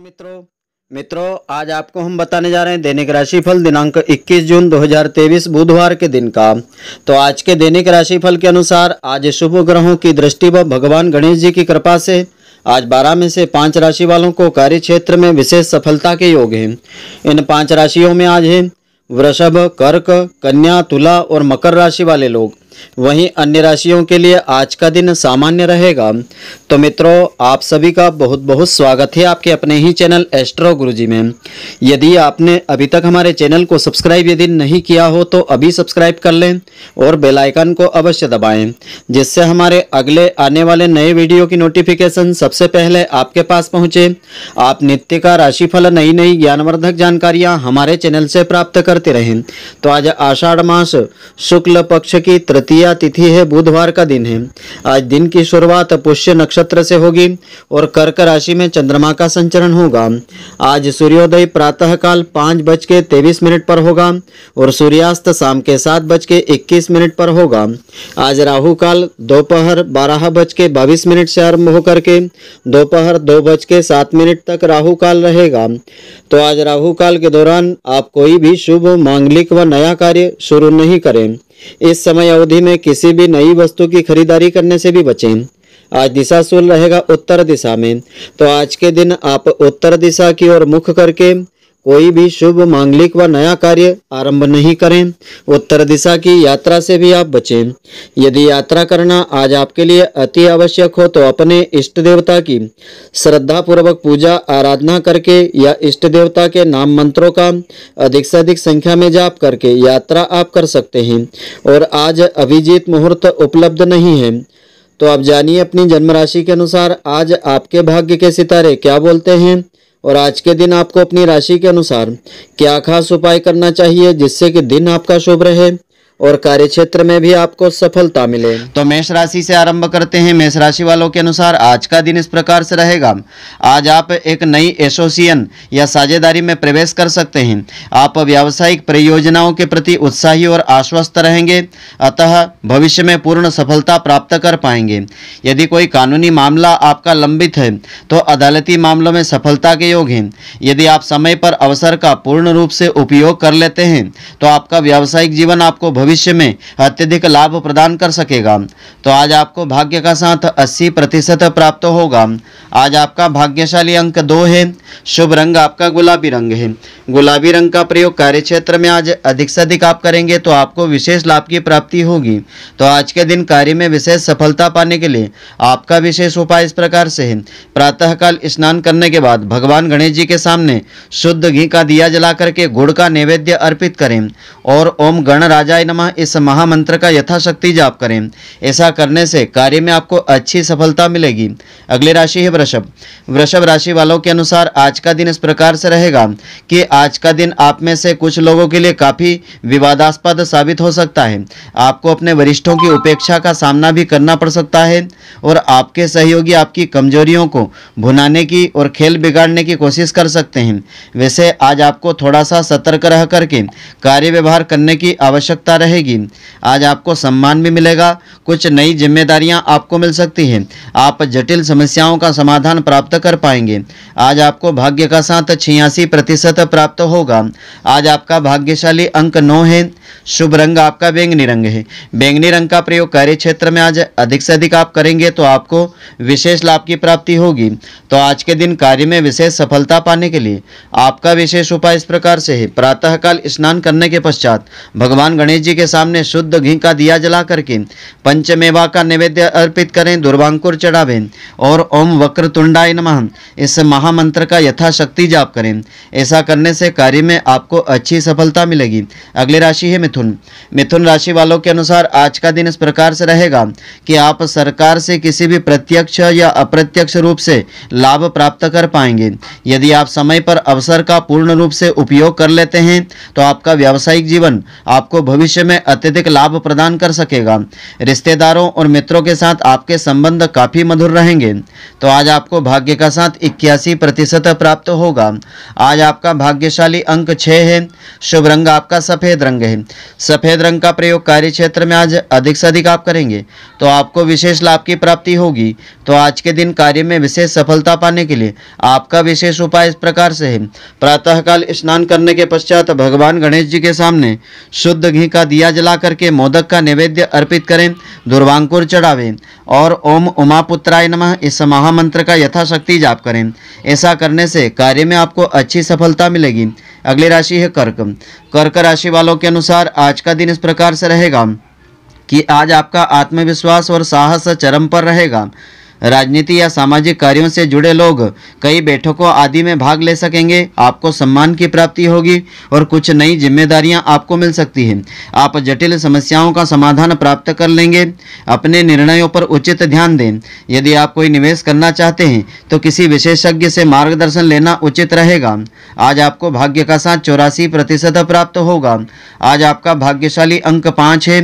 नमस्ते मित्रों मित्रों आज आपको हम बताने जा रहे हैं दैनिक राशिफल दिनांक 21 जून 2023 बुधवार के दिन का तो आज के दैनिक राशिफल के अनुसार आज शुभ ग्रहों की दृष्टि व भगवान गणेश जी की कृपा से आज बारह में से पांच राशि वालों को कार्य क्षेत्र में विशेष सफलता के योग हैं इन पांच राशियों में आज हैं वृषभ कर्क कन्या तुला और मकर राशि वाले लोग वहीं अन्य राशियों के लिए आज का दिन सामान्य रहेगा तो मित्रों आप सभी का बहुत बहुत स्वागत है आपके अपने ही चैनल एस्ट्रो गुरुजी में यदि आपने अभी तक हमारे चैनल को सब्सक्राइब यदि नहीं किया हो तो अभी सब्सक्राइब कर लें और बेल आइकन को अवश्य दबाएं जिससे हमारे अगले आने वाले नए वीडियो की नोटिफिकेशन सबसे पहले आपके पास पहुँचे आप नित्य का राशिफल नई नई ज्ञानवर्धक जानकारियाँ हमारे चैनल से प्राप्त करते रहें तो आज आषाढ़ मास शुक्ल पक्ष की तृतीया तिथि है बुधवार का दिन है आज दिन की शुरुआत पुष्य नक्षत्र से होगी और कर्क राशि में चंद्रमा का संचरण होगा आज सूर्योदय प्रातःकाल पाँच बज के तेईस मिनट पर होगा और सूर्यास्त शाम के सात बज के इक्कीस मिनट पर होगा आज राहु काल दोपहर बारह बज के बाईस मिनट से आरम्भ होकर के दोपहर दो बज के सात मिनट तक राहुकाल रहेगा तो आज राहुकाल के दौरान आप कोई भी शुभ मांगलिक व नया कार्य शुरू नहीं करें इस समय अवधि में किसी भी नई वस्तु की खरीदारी करने से भी बचें आज दिशा सूल रहेगा उत्तर दिशा में तो आज के दिन आप उत्तर दिशा की ओर मुख करके कोई भी शुभ मांगलिक व नया कार्य आरंभ नहीं करें उत्तर दिशा की यात्रा से भी आप बचें यदि यात्रा करना आज आपके लिए अति आवश्यक हो तो अपने इष्ट देवता की श्रद्धा पूर्वक पूजा आराधना करके या इष्ट देवता के नाम मंत्रों का अधिक से अधिक संख्या में जाप करके यात्रा आप कर सकते हैं और आज अभिजीत मुहूर्त उपलब्ध नहीं है तो आप जानिए अपनी जन्म राशि के अनुसार आज आपके भाग्य के सितारे क्या बोलते हैं और आज के दिन आपको अपनी राशि के अनुसार क्या खास उपाय करना चाहिए जिससे कि दिन आपका शुभ रहे और कार्य क्षेत्र में भी आपको सफलता मिले तो मेष राशि से आरंभ करते हैं मेष राशि वालों के अनुसार आज का दिन इस प्रकार से रहेगा आज आप एक नई एसोसिएशन या साझेदारी में प्रवेश कर सकते हैं आप व्यावसायिक परियोजनाओं के प्रति उत्साही और आश्वस्त रहेंगे अतः भविष्य में पूर्ण सफलता प्राप्त कर पाएंगे यदि कोई कानूनी मामला आपका लंबित है तो अदालती मामलों में सफलता के योग हैं यदि आप समय पर अवसर का पूर्ण रूप से उपयोग कर लेते हैं तो आपका व्यावसायिक जीवन आपको भविष्य में अत्यधिक लाभ प्रदान कर सकेगा तो आज आपको भाग्य का साथ 80 प्रतिशत प्राप्त होगा आज आपका भाग्यशाली अंक दो है शुभ रंग आपका गुलाबी रंग है गुलाबी रंग का प्रयोग कार्य क्षेत्र में आज अधिक से अधिक आप करेंगे तो आपको विशेष लाभ की प्राप्ति होगी तो आज के दिन कार्य में विशेष सफलता पाने के लिए आपका विशेष उपाय इस प्रकार से है प्रातःकाल स्नान करने के बाद भगवान गणेश जी के सामने शुद्ध घी का दिया जला करके गुड़ का नैवेद्य अर्पित करें और ओम गण राजाय नम परिक्रमा इस महामंत्र का यथाशक्ति जाप करें ऐसा करने से कार्य में आपको अच्छी सफलता मिलेगी अगली राशि है वृषभ वृषभ राशि वालों के अनुसार आज का दिन इस प्रकार से रहेगा कि आज का दिन आप में से कुछ लोगों के लिए काफ़ी विवादास्पद साबित हो सकता है आपको अपने वरिष्ठों की उपेक्षा का सामना भी करना पड़ सकता है और आपके सहयोगी आपकी कमजोरियों को भुनाने की और खेल बिगाड़ने की कोशिश कर सकते हैं वैसे आज आपको थोड़ा सा सतर्क रह करके कार्य व्यवहार करने की आवश्यकता रहे रहेगी आज आपको सम्मान भी मिलेगा कुछ नई जिम्मेदारियां आपको मिल सकती हैं आप जटिल समस्याओं का समाधान प्राप्त कर पाएंगे आज आपको भाग्य का साथ छियासी प्रतिशत प्राप्त होगा आज आपका भाग्यशाली अंक नौ है शुभ रंग आपका बैंगनी रंग है बैंगनी रंग का प्रयोग कार्य क्षेत्र में आज अधिक से अधिक आप करेंगे तो आपको विशेष लाभ की प्राप्ति होगी तो आज के दिन कार्य में विशेष सफलता पाने के लिए आपका विशेष उपाय इस प्रकार से है प्रातःकाल स्नान करने के पश्चात भगवान गणेश जी के सामने शुद्ध घी का दिया जला करके पंचमेवा का नैवेद्य अर्पित करें दुर्वांकुर चढ़ावें और ओम वक्र तुंडाय नम इस महामंत्र का यथाशक्ति जाप करें ऐसा करने से कार्य में आपको अच्छी सफलता मिलेगी अगली राशि है मिथुन मिथुन राशि वालों के अनुसार आज का दिन इस प्रकार से रहेगा कि आप सरकार से किसी भी प्रत्यक्ष या अप्रत्यक्ष रूप से लाभ प्राप्त कर पाएंगे यदि आप समय पर अवसर का पूर्ण रूप से उपयोग कर लेते हैं तो आपका व्यावसायिक जीवन आपको भविष्य में अत्यधिक लाभ प्रदान कर सकेगा रिश्तेदारों और मित्रों के साथ आपके संबंध काफ़ी मधुर रहेंगे तो आज आपको भाग्य का साथ इक्यासी प्रतिशत प्राप्त होगा आज आपका भाग्यशाली अंक छः है शुभ रंग आपका सफ़ेद रंग है सफ़ेद रंग का प्रयोग कार्य क्षेत्र में आज अधिक से अधिक आप करेंगे तो आपको विशेष लाभ की प्राप्ति होगी तो आज के दिन कार्य में विशेष सफलता पाने के लिए आपका विशेष उपाय इस प्रकार से है प्रातःकाल स्नान करने के पश्चात भगवान गणेश जी के सामने शुद्ध घी का दिया जला करके मोदक का नैवेद्य अर्पित करें दुर्वांकुर चढ़ावें और ओम उमापुत्राय नमः इस महामंत्र का यथाशक्ति जाप करें ऐसा करने से कार्य में आपको अच्छी सफलता मिलेगी अगली राशि है कर्क कर्क राशि वालों के अनुसार आज का दिन इस प्रकार से रहेगा कि आज आपका आत्मविश्वास और साहस चरम पर रहेगा राजनीति या सामाजिक कार्यों से जुड़े लोग कई बैठकों आदि में भाग ले सकेंगे आपको सम्मान की प्राप्ति होगी और कुछ नई जिम्मेदारियां आपको मिल सकती हैं आप जटिल समस्याओं का समाधान प्राप्त कर लेंगे अपने निर्णयों पर उचित ध्यान दें यदि आप कोई निवेश करना चाहते हैं तो किसी विशेषज्ञ से मार्गदर्शन लेना उचित रहेगा आज आपको भाग्य का साथ चौरासी प्रतिशत प्राप्त होगा आज आपका भाग्यशाली अंक पाँच है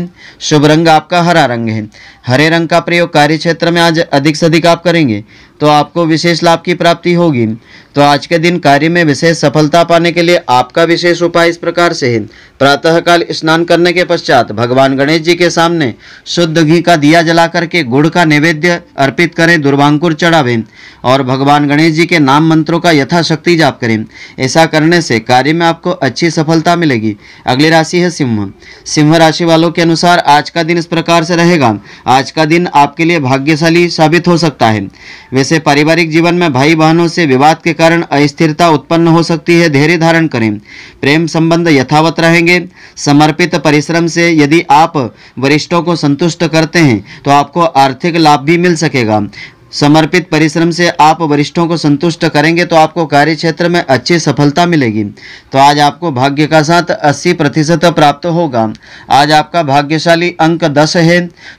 शुभ रंग आपका हरा रंग है हरे रंग का प्रयोग कार्य क्षेत्र में आज अधिक अधिक आप करेंगे तो आपको विशेष लाभ की प्राप्ति होगी तो आज के दिन कार्य में विशेष सफलता पाने के लिए आपका विशेष उपाय इस प्रकार से है प्रातःकाल स्नान करने के पश्चात भगवान गणेश जी के सामने शुद्ध घी का दिया जला करके गुड़ का नैवेद्य अर्पित करें दुर्वांकुर चढ़ावें और भगवान गणेश जी के नाम मंत्रों का यथाशक्ति जाप करें ऐसा करने से कार्य में आपको अच्छी सफलता मिलेगी अगली राशि है सिंह सिंह राशि वालों के अनुसार आज का दिन इस प्रकार से रहेगा आज का दिन आपके लिए भाग्यशाली साबित हो सकता है जैसे पारिवारिक जीवन में भाई बहनों से विवाद के कारण अस्थिरता उत्पन्न हो सकती है धैर्य धारण करें प्रेम संबंध यथावत रहेंगे समर्पित परिश्रम से यदि आप वरिष्ठों को संतुष्ट करते हैं तो आपको आर्थिक लाभ भी मिल सकेगा समर्पित परिश्रम से आप वरिष्ठों को संतुष्ट करेंगे तो आपको कार्य क्षेत्र में अच्छी सफलता मिलेगी तो आज आपको भाग्य का साथ 80 प्रतिशत प्राप्त होगा आज आपका भाग्यशाली अंक 10 है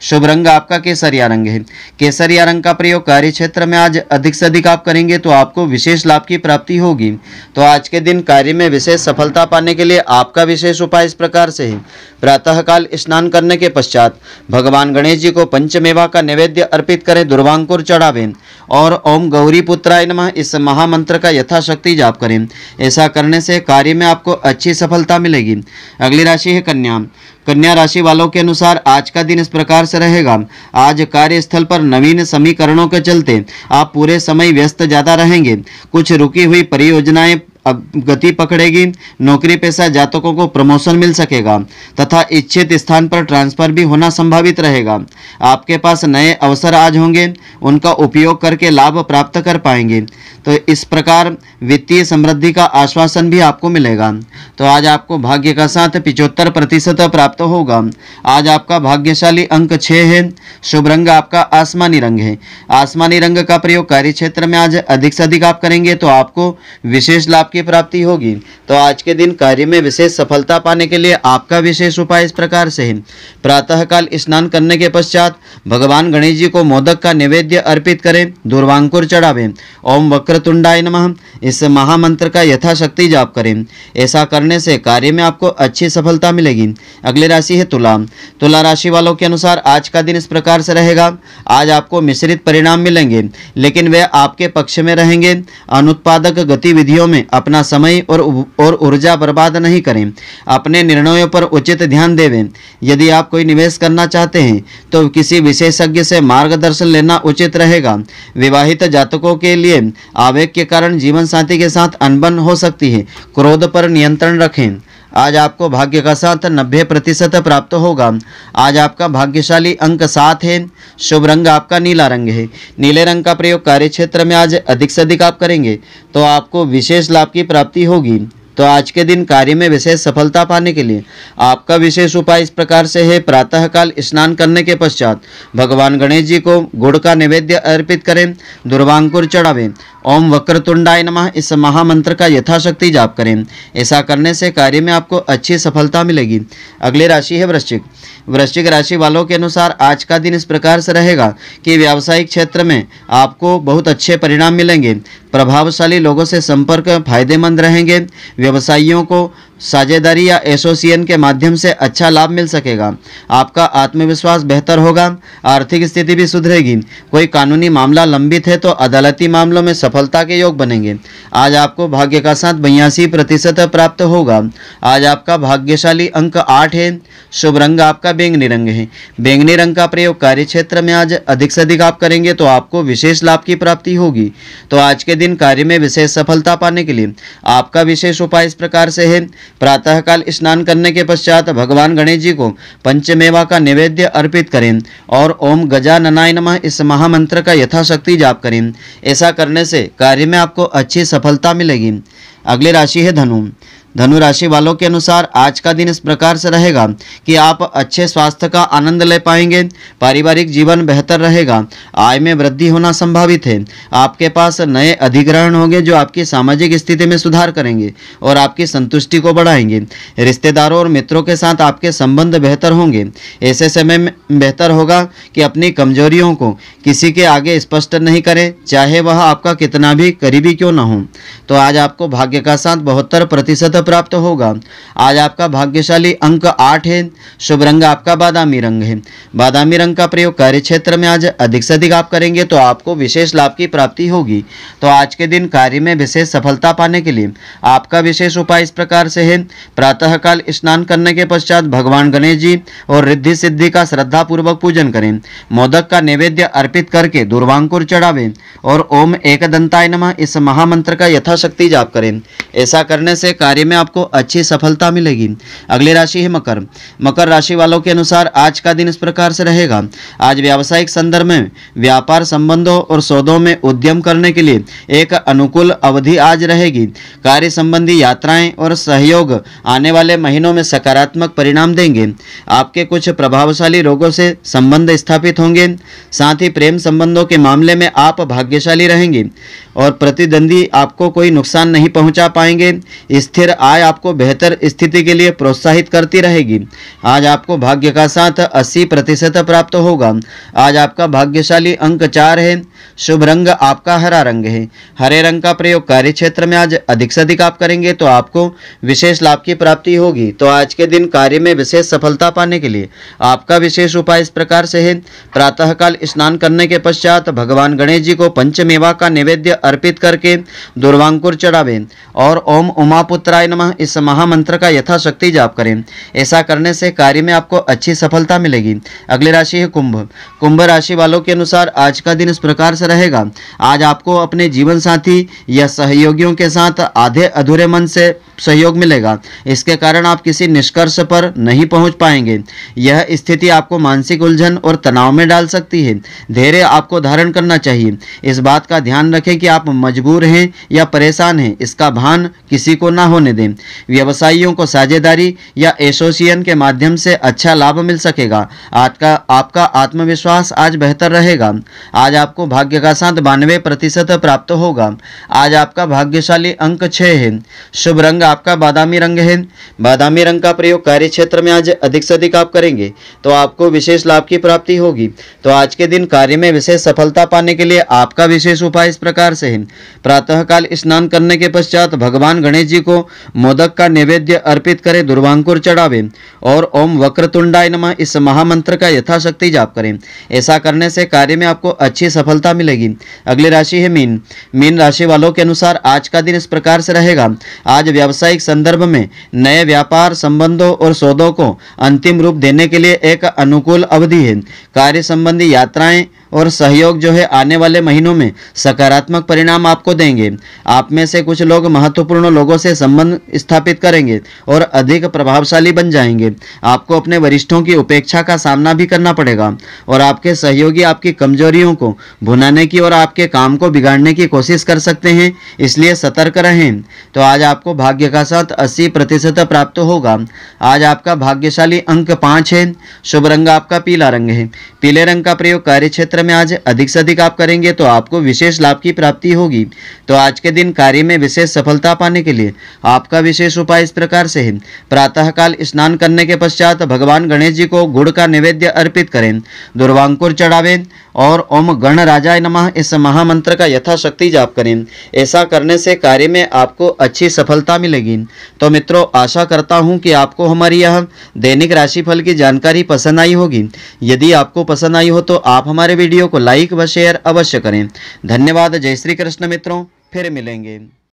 शुभ रंग आपका केसरिया रंग है केसरिया रंग का प्रयोग कार्य क्षेत्र में आज अधिक से अधिक आप करेंगे तो आपको विशेष लाभ की प्राप्ति होगी तो आज के दिन कार्य में विशेष सफलता पाने के लिए आपका विशेष उपाय इस प्रकार से है प्रातःकाल स्नान करने के पश्चात भगवान गणेश जी को पंचमेवा का नैवेद्य अर्पित करें दुर्वांकुर चढ़ा दोहरावें और ओम गौरी पुत्राय नमः इस महामंत्र का यथाशक्ति जाप करें ऐसा करने से कार्य में आपको अच्छी सफलता मिलेगी अगली राशि है कन्या कन्या राशि वालों के अनुसार आज का दिन इस प्रकार से रहेगा आज कार्यस्थल पर नवीन समीकरणों के चलते आप पूरे समय व्यस्त ज़्यादा रहेंगे कुछ रुकी हुई परियोजनाएं गति पकड़ेगी नौकरी पेशा जातकों को प्रमोशन मिल सकेगा तथा इच्छित स्थान पर ट्रांसफर भी होना संभावित रहेगा आपके पास नए अवसर आज होंगे उनका उपयोग करके लाभ प्राप्त कर पाएंगे तो इस प्रकार वित्तीय समृद्धि का आश्वासन भी आपको मिलेगा तो आज आपको भाग्य का साथ पिचहत्तर प्रतिशत प्राप्त होगा आज आपका भाग्यशाली अंक छः है शुभ रंग आपका आसमानी रंग है आसमानी रंग का प्रयोग कार्य क्षेत्र में आज अधिक से अधिक आप करेंगे तो आपको विशेष लाभ की प्राप्ति होगी तो आज के दिन कार्य में विशेष सफलता पाने के लिए आपका विशेष उपाय इस प्रकार से है प्रातःकाल स्नान करने के पश्चात भगवान गणेश जी को मोदक का निवेद्य अर्पित करें दुर्वांकुर चढ़ावें ओम वक्र तुंडाय इस महामंत्र का यथाशक्ति जाप करें ऐसा करने से कार्य में आपको अच्छी सफलता मिलेगी अगली राशि है तुला तुला राशि वालों के अनुसार आज का दिन इस प्रकार से रहेगा आज आपको मिश्रित परिणाम मिलेंगे लेकिन वे आपके पक्ष में रहेंगे अनुत्पादक गतिविधियों में अपना समय और और ऊर्जा बर्बाद नहीं करें अपने निर्णयों पर उचित ध्यान देवें यदि आप कोई निवेश करना चाहते हैं तो किसी विशेषज्ञ से मार्गदर्शन लेना उचित रहेगा विवाहित जातकों के लिए आवेग के कारण जीवन साथी के साथ अनबन हो सकती है क्रोध पर नियंत्रण रखें आज आपको भाग्य का साथ नब्बे प्रतिशत प्राप्त होगा आज आपका भाग्यशाली अंक सात है शुभ रंग आपका नीला रंग है नीले रंग का प्रयोग कार्य क्षेत्र में आज अधिक से अधिक आप करेंगे तो आपको विशेष लाभ की प्राप्ति होगी तो आज के दिन कार्य में विशेष सफलता पाने के लिए आपका विशेष उपाय इस प्रकार से है प्रातःकाल स्नान करने के पश्चात भगवान गणेश जी को गुड़ का नैवेद्य अर्पित करें दुर्वांकुर चढ़ावें ओम तुंडाय नमः इस महामंत्र का यथाशक्ति जाप करें ऐसा करने से कार्य में आपको अच्छी सफलता मिलेगी अगली राशि है वृश्चिक वृश्चिक राशि वालों के अनुसार आज का दिन इस प्रकार से रहेगा कि व्यावसायिक क्षेत्र में आपको बहुत अच्छे परिणाम मिलेंगे प्रभावशाली लोगों से संपर्क फायदेमंद रहेंगे व्यवसायियों को साझेदारी या एसोसिएशन के माध्यम से अच्छा लाभ मिल सकेगा आपका आत्मविश्वास बेहतर होगा आर्थिक स्थिति भी सुधरेगी कोई कानूनी मामला लंबित है तो अदालती मामलों में सफलता के योग बनेंगे आज आपको भाग्य का साथ बयासी प्रतिशत प्राप्त होगा आज आपका भाग्यशाली अंक आठ है शुभ रंग आपका बैंगनी रंग है बैंगनी रंग का प्रयोग कार्य क्षेत्र में आज अधिक से अधिक आप करेंगे तो आपको विशेष लाभ की प्राप्ति होगी तो आज के दिन कार्य में विशेष सफलता पाने के लिए आपका विशेष उपाय इस प्रकार से है प्रातःकाल स्नान करने के पश्चात भगवान गणेश जी को पंचमेवा का निवेद्य अर्पित करें और ओम गजाननाय नमः इस महामंत्र का यथाशक्ति जाप करें ऐसा करने से कार्य में आपको अच्छी सफलता मिलेगी अगली राशि है धनु धनु राशि वालों के अनुसार आज का दिन इस प्रकार से रहेगा कि आप अच्छे स्वास्थ्य का आनंद ले पाएंगे पारिवारिक जीवन बेहतर रहेगा आय में वृद्धि होना संभावित है आपके पास नए अधिग्रहण होंगे जो आपकी सामाजिक स्थिति में सुधार करेंगे और आपकी संतुष्टि को बढ़ाएंगे रिश्तेदारों और मित्रों के साथ आपके संबंध बेहतर होंगे ऐसे समय में बेहतर होगा कि अपनी कमजोरियों को किसी के आगे स्पष्ट नहीं करें चाहे वह आपका कितना भी करीबी क्यों ना हो तो आज आपको भाग्य का साथ बहत्तर प्रतिशत प्राप्त होगा आज आपका भाग्यशाली अंक आठ है शुभ रंग आपका बादामी रंग है बादामी रंग का प्रयोग कार्य क्षेत्र में आज अधिक से अधिक आप करेंगे तो आपको विशेष लाभ की प्राप्ति होगी तो आज के दिन कार्य में विशेष सफलता पाने के लिए आपका विशेष उपाय इस प्रकार से है प्रातःकाल स्नान करने के पश्चात भगवान गणेश जी और रिद्धि सिद्धि का श्रद्धापूर्वक पूजन करें मोदक का नैवेद्य अर्पित करके दुर्वांकुर चढ़ावे और ओम एकदंताय नमः इस महामंत्र का यथाशक्ति जाप करें ऐसा करने से कार्य में में आपको अच्छी सफलता मिलेगी अगली राशि है मकर मकर राशि वालों के अनुसार आज का दिन इस प्रकार से रहेगा आज व्यावसायिक संदर्भ में व्यापार संबंधों और सौदों में उद्यम करने के लिए एक अनुकूल अवधि आज रहेगी कार्य संबंधी यात्राएं और सहयोग आने वाले महीनों में सकारात्मक परिणाम देंगे आपके कुछ प्रभावशाली रोगों से संबंध स्थापित होंगे साथ ही प्रेम संबंधों के मामले में आप भाग्यशाली रहेंगे और प्रतिद्वंदी आपको कोई नुकसान नहीं पहुंचा पाएंगे स्थिर आय आपको बेहतर स्थिति के लिए प्रोत्साहित करती रहेगी आज आपको भाग्य का साथ 80 प्रतिशत प्राप्त होगा आज आपका भाग्यशाली अंक चार है शुभ रंग आपका हरा रंग है हरे रंग का प्रयोग कार्य क्षेत्र में आज अधिक से अधिक आप करेंगे तो आपको विशेष लाभ की प्राप्ति होगी तो आज के दिन कार्य में विशेष सफलता पाने के लिए आपका विशेष उपाय इस प्रकार से है प्रातःकाल स्नान करने के पश्चात भगवान गणेश जी को पंचमेवा का नैवेद्य अर्पित करके दुर्वांकुर चढ़ावे और ओम उमापुत्राय शिवाय नमः इस महामंत्र का यथाशक्ति जाप करें ऐसा करने से कार्य में आपको अच्छी सफलता मिलेगी अगली राशि है कुंभ कुंभ राशि वालों के अनुसार आज का दिन इस प्रकार से रहेगा आज आपको अपने जीवन साथी या सहयोगियों के साथ आधे अधूरे मन से सहयोग मिलेगा इसके कारण आप किसी निष्कर्ष पर नहीं पहुंच पाएंगे यह स्थिति आपको मानसिक उलझन और तनाव में डाल सकती है धैर्य आपको धारण करना चाहिए इस बात का ध्यान रखें कि आप मजबूर हैं या परेशान हैं इसका भान किसी को ना होने दें व्यवसायियों को साझेदारी या एसोसिएशन के माध्यम से अच्छा लाभ मिल सकेगा आपका आपका आत्मविश्वास आज बेहतर रहेगा आज आपको भाग्य का साथ बानवे प्रतिशत प्राप्त होगा आज आपका भाग्यशाली अंक छः है शुभ रंग आपका बादामी रंग है बादामी रंग का प्रयोग कार्य क्षेत्र में आज अधिक से अधिक आप करेंगे तो आपको विशेष लाभ की प्राप्ति होगी तो आज के दिन कार्य में विशेष सफलता पाने के लिए आपका विशेष उपाय इस प्रकार से है प्रातःकाल स्नान करने के पश्चात भगवान गणेश जी को मोदक का नैवेद्य अर्पित करें दुर्वांकुर चढ़ावे और ओम वक्रतुंडाय नमः इस महामंत्र का यथाशक्ति जाप करें ऐसा करने से कार्य में आपको अच्छी सफलता मिलेगी अगली राशि है मीन मीन राशि वालों के अनुसार आज का दिन इस प्रकार से रहेगा आज व्यावसायिक संदर्भ में नए व्यापार संबंधों और सौदों को अंतिम रूप देने के लिए एक अनुकूल अवधि है कार्य संबंधी यात्राएं और सहयोग जो है आने वाले महीनों में सकारात्मक परिणाम आपको देंगे आप में से कुछ लोग महत्वपूर्ण लोगों से संबंध स्थापित करेंगे और अधिक प्रभावशाली बन जाएंगे आपको अपने वरिष्ठों की उपेक्षा का सामना भी करना पड़ेगा और आपके सहयोगी आपकी कमजोरियों को भुनाने की और आपके काम को बिगाड़ने की कोशिश कर सकते हैं इसलिए सतर्क रहें तो आज आपको भाग्य का साथ अस्सी प्रतिशत प्राप्त होगा आज आपका भाग्यशाली अंक पाँच है शुभ रंग आपका पीला रंग है पीले रंग का प्रयोग कार्य क्षेत्र में आज अधिक से अधिक आप करेंगे तो आपको विशेष लाभ की प्राप्ति होगी तो आज के दिन कार्य में विशेष सफलता पाने के लिए आपका विशेष उपाय इस प्रकार से है प्रातःकाल स्नान करने के पश्चात भगवान गणेश जी को गुड़ का नैवेद्य अर्पित करें दुर्वांकुर चढ़ावें और ओम गण राजा नमः इस महामंत्र का यथाशक्ति जाप करें ऐसा करने से कार्य में आपको अच्छी सफलता मिलेगी तो मित्रों आशा करता हूँ कि आपको हमारी यह दैनिक राशिफल की जानकारी पसंद आई होगी यदि आपको पसंद आई हो तो आप हमारे वीडियो को लाइक व शेयर अवश्य करें धन्यवाद जय श्री कृष्ण मित्रों फिर मिलेंगे